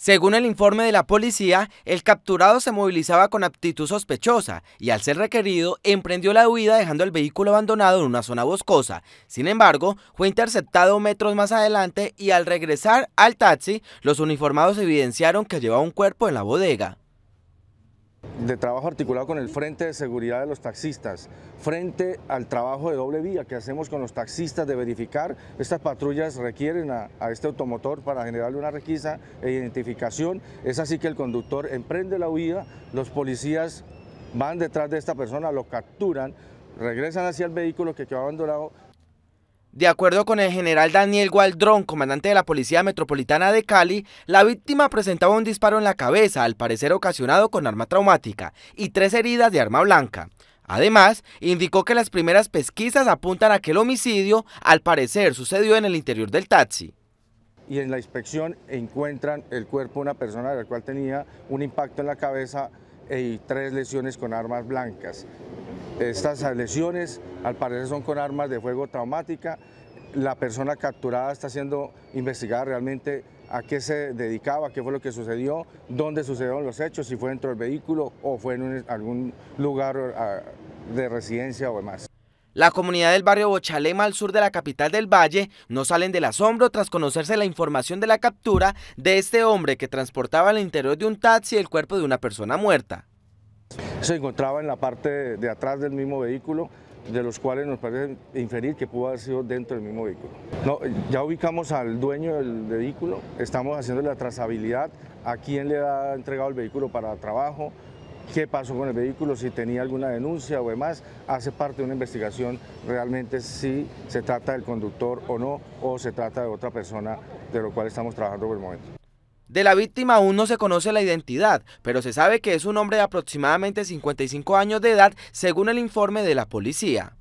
Según el informe de la policía, el capturado se movilizaba con aptitud sospechosa y al ser requerido emprendió la huida dejando el vehículo abandonado en una zona boscosa. Sin embargo, fue interceptado metros más adelante y al regresar al taxi, los uniformados evidenciaron que llevaba un cuerpo en la bodega de trabajo articulado con el Frente de Seguridad de los Taxistas, frente al trabajo de doble vía que hacemos con los taxistas de verificar, estas patrullas requieren a, este automotor para generarle una requisa e identificación, es así que el conductor emprende la huida, los policías van detrás de esta persona, lo capturan, regresan hacia el vehículo que quedó abandonado de acuerdo con el general Daniel Gualdrón, comandante de la Policía Metropolitana de Cali, la víctima presentaba un disparo en la cabeza, al parecer ocasionado con arma traumática, y tres heridas de arma blanca. Además, indicó que las primeras pesquisas apuntan a que el homicidio, al parecer, sucedió en el interior del taxi. Y en la inspección encuentran el cuerpo de una persona la cual tenía un impacto en la cabeza eh, y tres lesiones con armas blancas. Estas lesiones al parecer son con armas de fuego traumática. La persona capturada está siendo investigada realmente a qué se dedicaba, qué fue lo que sucedió, dónde sucedieron los hechos, si fue dentro del vehículo o fue en algún lugar eh, de residencia o demás. La comunidad del barrio Bochalema al sur de la capital del Valle no salen del asombro tras conocerse la información de la captura de este hombre que transportaba al interior de un taxi el cuerpo de una persona muerta se encontraba en la parte de, atrás del mismo vehículo, de los cuales nos parece inferir que pudo haber sido dentro del mismo vehículo. No, ya ubicamos al dueño del vehículo, estamos haciendo la trazabilidad, a quién le ha entregado el vehículo para trabajo, qué pasó con el vehículo, si tenía alguna denuncia o demás, hace parte de una investigación realmente si se trata del conductor o no, o se trata de otra persona, de lo cual estamos trabajando por el momento. De la víctima aún no se conoce la identidad, pero se sabe que es un hombre de aproximadamente 55 años de edad según el informe de la policía.